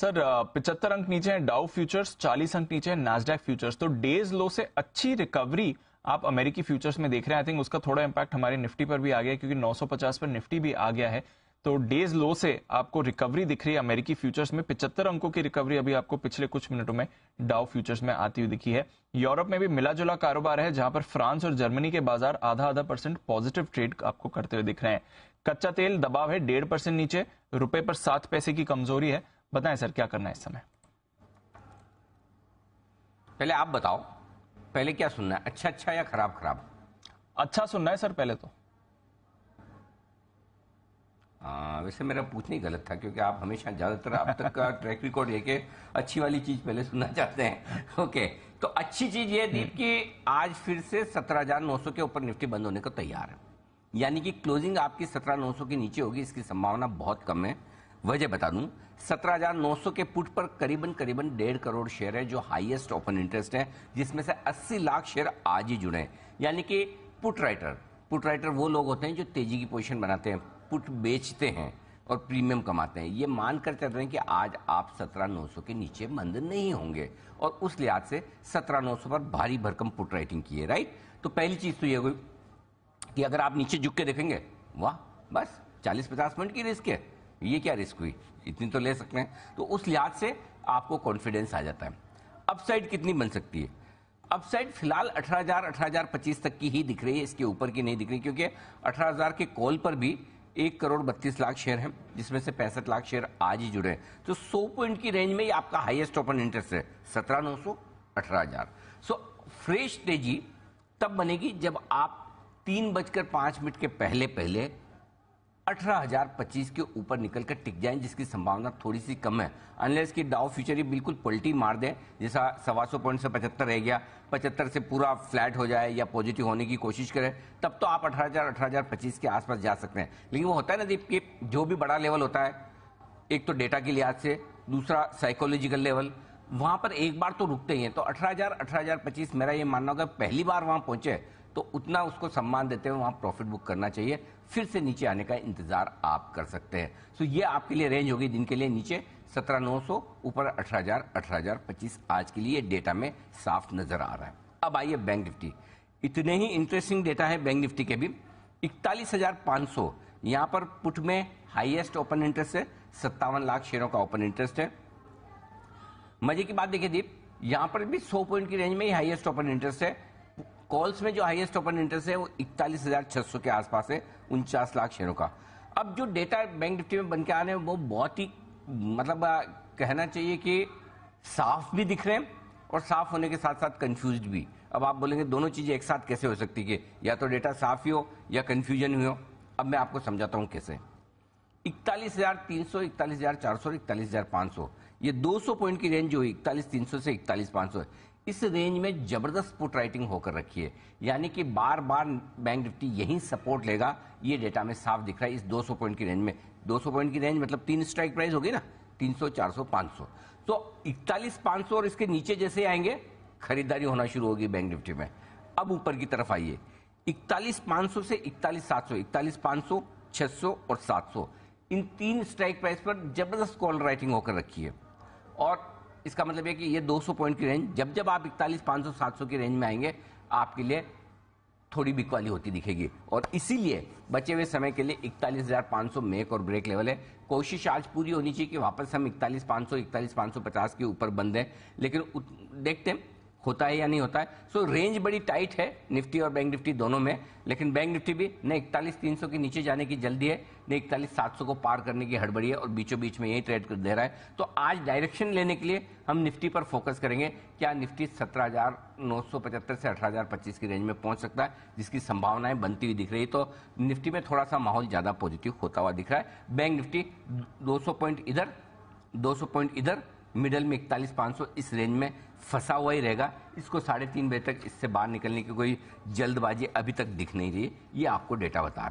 sir पिछहत्तर अंक नीचे हैं डाउ फ्यूचर्स चालीस अंक नीचे हैं नाजडैक फ्यूचर्स तो डेज लो से अच्छी रिकवरी आप अमेरिकी फ्यूचर्स में देख रहे हैं आई थिंक उसका थोड़ा इंपैक्ट हमारे निफ्टी पर भी आ गया क्योंकि 950 पर निफ्टी भी आ गया है तो डेज लो से आपको रिकवरी दिख रही है अमेरिकी फ्यूचर्स में पिचहत्तर अंकों की रिकवरी अभी आपको पिछले कुछ मिनटों में डाउ फ्यूचर्स में आती हुई दिखी है यूरोप में भी मिला जुला कारोबार है जहां पर फ्रांस और जर्मनी के बाजार आधा आधा परसेंट पॉजिटिव ट्रेड आपको करते हुए दिख रहे हैं कच्चा तेल दबाव है डेढ़ परसेंट नीचे रुपए पर सात पैसे की कमजोरी है बताएं सर क्या करना है इस समय पहले आप बताओ पहले क्या सुनना है अच्छा अच्छा या खराब खराब अच्छा सुनना है सर पहले तो आ, वैसे मेरा पूछना ही गलत था क्योंकि आप हमेशा ज्यादातर आप तक का ट्रैक रिकॉर्ड लेके अच्छी वाली चीज पहले सुनना चाहते हैं ओके तो अच्छी चीज ये दीप कि आज फिर से सत्रह हजार नौ सौ के ऊपर निफ्टी बंद होने को तैयार है यानी कि क्लोजिंग आपकी सत्रह नौ सौ के नीचे होगी इसकी संभावना बहुत कम है वजह बता दूं सौ के पुट पर करीबन करीबन डेढ़ करोड़ शेयर है जो हाईएस्ट ओपन इंटरेस्ट है जिसमें से अस्सी लाख शेयर आज ही जुड़े हैं यानी कि पुट राइटर पुट राइटर वो लोग होते हैं जो तेजी की पोजिशन बनाते हैं पुट बेचते हैं और प्रीमियम कमाते हैं ये मानकर चल रहे हैं कि आज आप सत्रह नौ सौ के नीचे मंद नहीं होंगे और उस लिहाज से सत्रह नौ सौ पर भारी भरकम पुट राइटिंग की है राइट तो पहली चीज तो ये हुई कि अगर आप नीचे झुक के देखेंगे वाह बस चालीस पचास मिनट की रिस्क है ये क्या रिस्क हुई इतनी तो ले सकते हैं तो उस लिहाज से आपको कॉन्फिडेंस आ जाता है अपसाइड कितनी बन सकती है अपसाइड फिलहाल 18,000, 18,025 तक की ही दिख रही है इसके ऊपर की नहीं दिख रही क्योंकि 18,000 के कॉल पर भी एक करोड़ बत्तीस लाख शेयर हैं जिसमें से पैंसठ लाख शेयर आज ही जुड़े हैं तो सौ पॉइंट की रेंज में ही आपका हाईएस्ट ओपन इंटरेस्ट है सत्रह नौ सौ अठारह हजार सो फ्रेश तेजी तब बनेगी जब आप तीन बजकर पांच मिनट के पहले पहले 18,025 के ऊपर निकल कर टिक जाएं जिसकी संभावना थोड़ी सी कम है अनलेस की डाउ फ्यूचर ही बिल्कुल पलटी मार दें जैसा सवा सौ पॉइंट से पचहत्तर रह गया पचहत्तर से पूरा फ्लैट हो जाए या पॉजिटिव होने की कोशिश करें तब तो आप अठारह हजार 18,025 के आसपास जा सकते हैं लेकिन वो होता है ना दीप कि जो भी बड़ा लेवल होता है एक तो डेटा के लिहाज से दूसरा साइकोलॉजिकल लेवल वहाँ पर एक बार तो रुकते ही हैं तो अठारह हजार 18,025 मेरा ये मानना होगा पहली बार वहाँ पहुँचे तो उतना उसको सम्मान देते हुए वहाँ प्रॉफिट बुक करना चाहिए फिर से नीचे आने का इंतजार आप कर सकते हैं सो ये आपके लिए रेंज होगी जिनके लिए नीचे सत्रह नौ सौ ऊपर अठारह हजार अठारह हजार पच्चीस आज के लिए डेटा में साफ नजर आ रहा है अब आइए बैंक निफ्टी इतने ही इंटरेस्टिंग डेटा है बैंक निफ्टी के भी इकतालीस हजार पांच सौ यहां पर पुट में हाईएस्ट ओपन इंटरेस्ट है सत्तावन लाख शेयरों का ओपन इंटरेस्ट है मजे की बात देखिए दीप यहां पर भी 100 पॉइंट की रेंज में ही हाईएस्ट ओपन इंटरेस्ट है कॉल्स में जो हाईएस्ट ओपन इंटरेस्ट है वो इकतालीस हजार छह सौ के आसपास है उनचास लाख शेयरों का अब जो डेटा बैंक निफ्टी में बन के आ रहे हैं वो बहुत ही मतलब कहना चाहिए कि साफ भी दिख रहे हैं और साफ होने के साथ साथ कंफ्यूज भी अब आप बोलेंगे दोनों चीजें एक साथ कैसे हो सकती है या तो डेटा साफ ही हो या कंफ्यूजन ही हो अब मैं आपको समझाता हूँ कैसे इकतालीस हजार तीन सौ इकतालीस हजार चार सौ इकतालीस हजार पांच सौ ये दो सौ पॉइंट की रेंज जो है इकतालीस तीन सौ से इकतालीस पांच सौ इस रेंज में जबरदस्त पुट राइटिंग होकर रखी है यानी कि बार बार बैंक निफ्टी यही सपोर्ट लेगा ये डेटा में साफ दिख रहा है इस 200 पॉइंट की रेंज में 200 पॉइंट की रेंज मतलब तीन स्ट्राइक प्राइस होगी ना 300 400 500 तो इकतालीस पाँच और इसके नीचे जैसे आएंगे खरीदारी होना शुरू होगी बैंक निफ्टी में अब ऊपर की तरफ आइए इकतालीस पांच से इकतालीस सात सौ इकतालीस पांच सौ छह सौ और सात सौ इन तीन स्ट्राइक प्राइस पर जबरदस्त कॉल राइटिंग होकर रखी है और इसका मतलब है कि ये 200 पॉइंट की रेंज जब जब आप इकतालीस पाँच सौ सात सौ की रेंज में आएंगे आपके लिए थोड़ी बिकवाली होती दिखेगी और इसीलिए बचे हुए समय के लिए इकतालीस हज़ार पाँच सौ मेक और ब्रेक लेवल है कोशिश आज पूरी होनी चाहिए कि वापस हम इकतालीस पाँच सौ इकतालीस पाँच सौ पचास के ऊपर बंद हैं लेकिन देखते हैं होता है या नहीं होता है सो so, रेंज बड़ी टाइट है निफ्टी और बैंक निफ्टी दोनों में लेकिन बैंक निफ्टी भी न इकतालीस तीन सौ के नीचे जाने की जल्दी है न इकतालीस सात सौ को पार करने की हड़बड़ी है और बीचों बीच में यही ट्रेड कर दे रहा है तो आज डायरेक्शन लेने के लिए हम निफ्टी पर फोकस करेंगे क्या निफ्टी सत्रह हजार नौ सौ पचहत्तर से अठारह हजार पच्चीस की रेंज में पहुंच सकता है जिसकी संभावनाएं बनती हुई दिख रही तो निफ्टी में थोड़ा सा माहौल ज़्यादा पॉजिटिव होता हुआ दिख रहा है बैंक निफ्टी दो सौ पॉइंट इधर दो सौ पॉइंट इधर मिडल में इकतालीस पाँच सौ इस रेंज में फंसा हुआ ही रहेगा इसको साढ़े तीन बजे तक इससे बाहर निकलने की कोई जल्दबाजी अभी तक दिख नहीं रही ये आपको डेटा बता रहे हैं